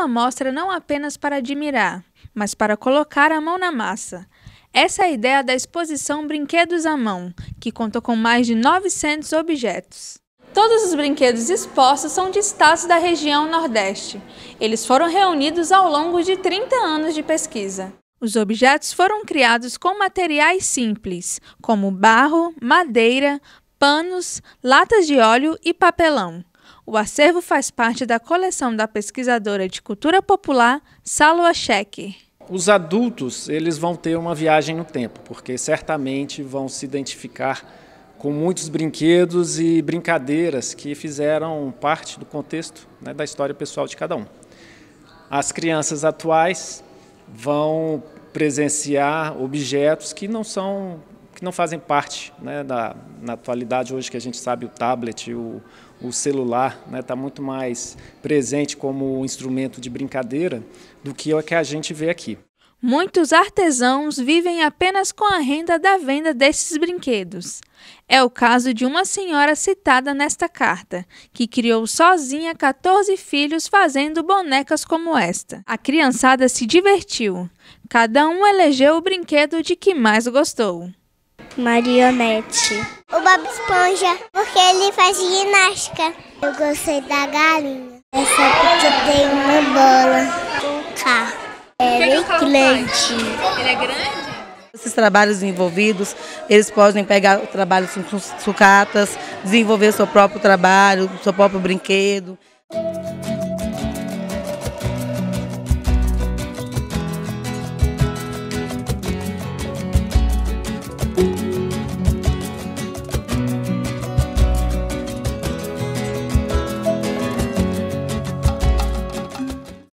uma mostra não apenas para admirar, mas para colocar a mão na massa. Essa é a ideia da exposição Brinquedos à Mão, que contou com mais de 900 objetos. Todos os brinquedos expostos são de estados da região Nordeste. Eles foram reunidos ao longo de 30 anos de pesquisa. Os objetos foram criados com materiais simples, como barro, madeira, panos, latas de óleo e papelão. O acervo faz parte da coleção da pesquisadora de cultura popular Salwa Sheck. Os adultos, eles vão ter uma viagem no tempo, porque certamente vão se identificar com muitos brinquedos e brincadeiras que fizeram parte do contexto né, da história pessoal de cada um. As crianças atuais vão presenciar objetos que não são que não fazem parte né, da, na atualidade hoje que a gente sabe o tablet, o, o celular está né, tá muito mais presente como instrumento de brincadeira do que é o que a gente vê aqui. Muitos artesãos vivem apenas com a renda da venda desses brinquedos. É o caso de uma senhora citada nesta carta, que criou sozinha 14 filhos fazendo bonecas como esta. A criançada se divertiu. Cada um elegeu o brinquedo de que mais gostou. Marionete. O Bob Esponja, porque ele faz ginástica. Eu gostei da galinha. É só porque tem uma bola. Um carro. É bem grande. Ele é grande? Esses trabalhos envolvidos, eles podem pegar trabalhos com sucatas, desenvolver seu próprio trabalho, seu próprio brinquedo.